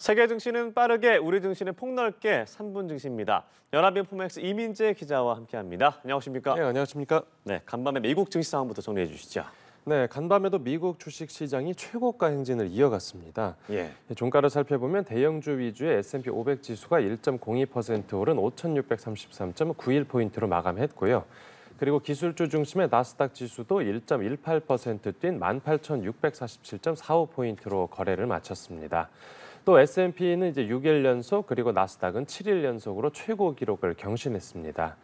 세계 증시는 빠르게, 우리 증시는 폭넓게 3분 증시입니다. 연합인포맥스 이민재 기자와 함께합니다. 안녕하십니까? 네, 안녕하십니까? 네, 간밤에 미국 증시 상황부터 정리해 주시죠. 네, 간밤에도 미국 주식 시장이 최고가 행진을 이어갔습니다. 예. 예 종가를 살펴보면 대형주 위주의 S&P 500 지수가 1.02% 오른 5,633.91 포인트로 마감했고요. 그리고 기술주 중심의 나스닥 지수도 1.18%뛴 18,647.45포인트로 거래를 마쳤습니다. 또 S&P는 이제 6일 연속 그리고 나스닥은 7일 연속으로 최고 기록을 경신했습니다.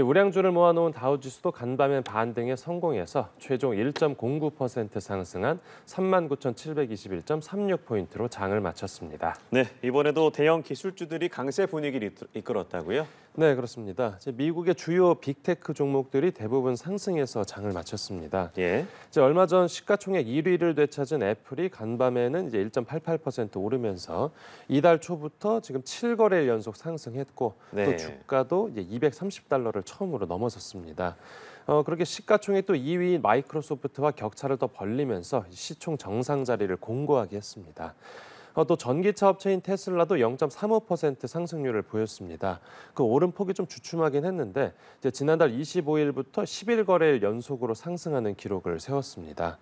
우량주를 모아놓은 다우지수도 간밤에 반등에 성공해서 최종 1.09% 상승한 39,721.36포인트로 장을 마쳤습니다. 네, 이번에도 대형 기술주들이 강세 분위기를 이끌었다고요? 네, 그렇습니다. 미국의 주요 빅테크 종목들이 대부분 상승해서 장을 마쳤습니다. 예. 이제 얼마 전 시가총액 1위를 되찾은 애플이 간밤에는 이제 1.88% 오르면서 이달 초부터 지금 7거래일 연속 상승했고 네. 또 주가도 이제 230달러를 처음으로 넘어섰습니다. 어, 그렇게 시가총액 또 2위인 마이크로소프트와 격차를 더 벌리면서 시총 정상 자리를 공고하게 했습니다. 어, 또 전기차 업체인 테슬라도 0.35% 상승률을 보였습니다. 그 오름폭이 좀 주춤하긴 했는데 지난달 25일부터 10일 거래일 연속으로 상승하는 기록을 세웠습니다.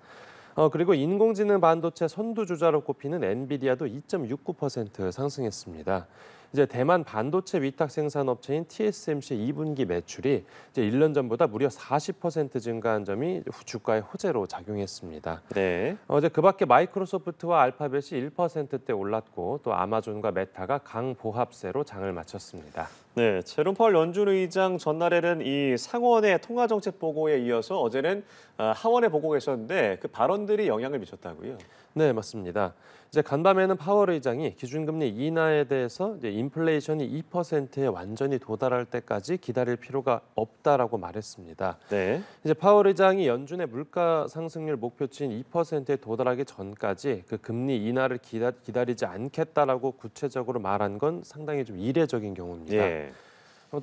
어, 그리고 인공지능 반도체 선두주자로 꼽히는 엔비디아도 2.69% 상승했습니다. 이제 대만 반도체 위탁 생산 업체인 TSMC 2분기 매출이 이제 1년 전보다 무려 40% 증가한 점이 주가의 호재로 작용했습니다. 네. 어제 그밖에 마이크로소프트와 알파벳이 1%대 올랐고 또 아마존과 메타가 강보합세로 장을 마쳤습니다. 네, 제롬 펄 연준 의장 전날에는 이 상원의 통화 정책 보고에 이어서 어제는 아, 하원의 보고가 있었는데 그 발언들이 영향을 미쳤다고요? 네, 맞습니다. 이제 간밤에는 파월 의장이 기준금리 인하에 대해서 이제 인플레이션이 2%에 완전히 도달할 때까지 기다릴 필요가 없다라고 말했습니다. 네. 이제 파월 의장이 연준의 물가 상승률 목표치인 2%에 도달하기 전까지 그 금리 인하를 기다, 기다리지 않겠다라고 구체적으로 말한 건 상당히 좀 이례적인 경우입니다. 예.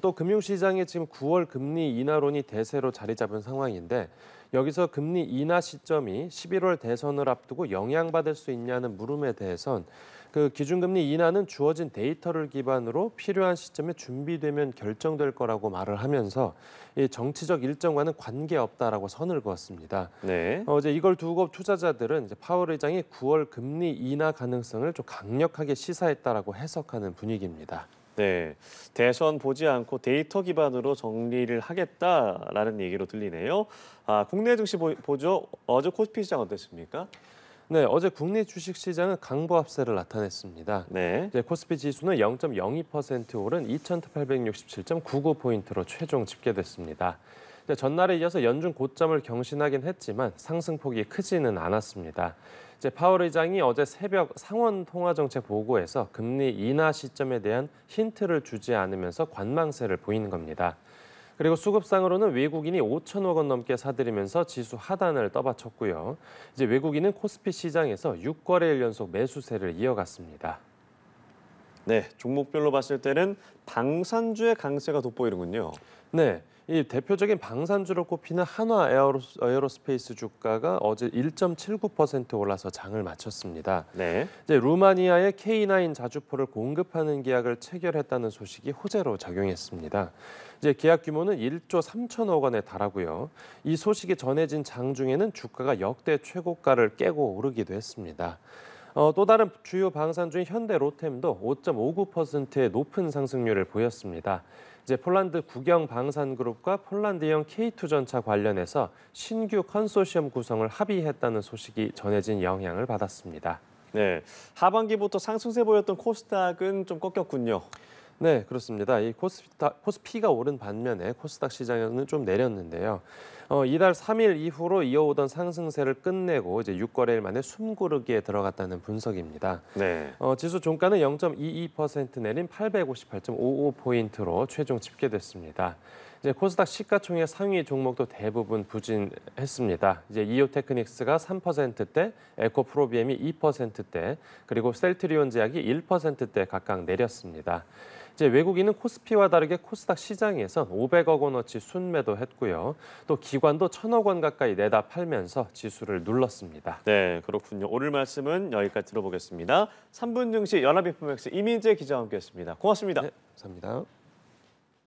또 금융시장에 지금 9월 금리 인하론이 대세로 자리 잡은 상황인데 여기서 금리 인하 시점이 11월 대선을 앞두고 영향받을 수 있냐는 물음에 대해선 그 기준금리 인하는 주어진 데이터를 기반으로 필요한 시점에 준비되면 결정될 거라고 말을 하면서 이 정치적 일정과는 관계없다라고 선을 그었습니다. 네. 어, 제 이걸 두고 투자자들은 이제 파월 의장이 9월 금리 인하 가능성을 좀 강력하게 시사했다라고 해석하는 분위기입니다. 네, 대선 보지 않고 데이터 기반으로 정리를 하겠다라는 얘기로 들리네요. 아, 국내 증시 보, 죠 어제 코스피 시장 어땠습니까? 네, 어제 국내 주식 시장은 강보합세를 나타냈습니다. 네. 이제 코스피 지수는 0.02% 오른 2,867.99포인트로 최종 집계됐습니다. 이제 전날에 이어서 연중 고점을 경신하긴 했지만 상승폭이 크지는 않았습니다. 이제 파월 의장이 어제 새벽 상원 통화정책 보고에서 금리 인하 시점에 대한 힌트를 주지 않으면서 관망세를 보이는 겁니다. 그리고 수급상으로는 외국인이 5천억 원 넘게 사들이면서 지수 하단을 떠받쳤고요. 이제 외국인은 코스피 시장에서 6거래일 연속 매수세를 이어갔습니다. 네, 종목별로 봤을 때는 방산주의 강세가 돋보이는군요. 네. 이 대표적인 방산주로 꼽히는 한화 에어로, 스페이스 주가가 어제 1.79% 올라서 장을 마쳤습니다. 네. 이제 루마니아의 K9 자주포를 공급하는 계약을 체결했다는 소식이 호재로 작용했습니다. 이제 계약 규모는 1조 3천억 원에 달하고요. 이 소식이 전해진 장 중에는 주가가 역대 최고가를 깨고 오르기도 했습니다. 어, 또 다른 주요 방산중인 현대로템도 5.59%의 높은 상승률을 보였습니다. 이제 폴란드 국영 방산그룹과 폴란드형 K2전차 관련해서 신규 컨소시엄 구성을 합의했다는 소식이 전해진 영향을 받았습니다. 네, 하반기부터 상승세 보였던 코스닥은 좀 꺾였군요. 네, 그렇습니다. 이코스피 코스피가 오른 반면에 코스닥 시장은 좀 내렸는데요. 어, 이달 3일 이후로 이어오던 상승세를 끝내고 이제 6거래일 만에 숨고르기에 들어갔다는 분석입니다. 네. 어, 지수 종가는 0.22% 내린 858.55포인트로 최종 집계됐습니다. 이제 코스닥 시가총액 상위 종목도 대부분 부진했습니다. 이제 이오테크닉스가 3%대, 에코프로비엠이 2%대, 그리고 셀트리온 제약이 1%대 각각 내렸습니다. 이제 외국인은 코스피와 다르게 코스닥 시장에선 500억 원어치 순매도했고요. 또기 기관도 천억 원 가까이 내다 팔면서 지수를 눌렀습니다. 네, 그렇군요. 오늘 말씀은 여기까지 들어보겠습니다. 3분 증시 연합인포맥스 이민재 기자와 함께했습니다. 고맙습니다. 네, 감사합니다.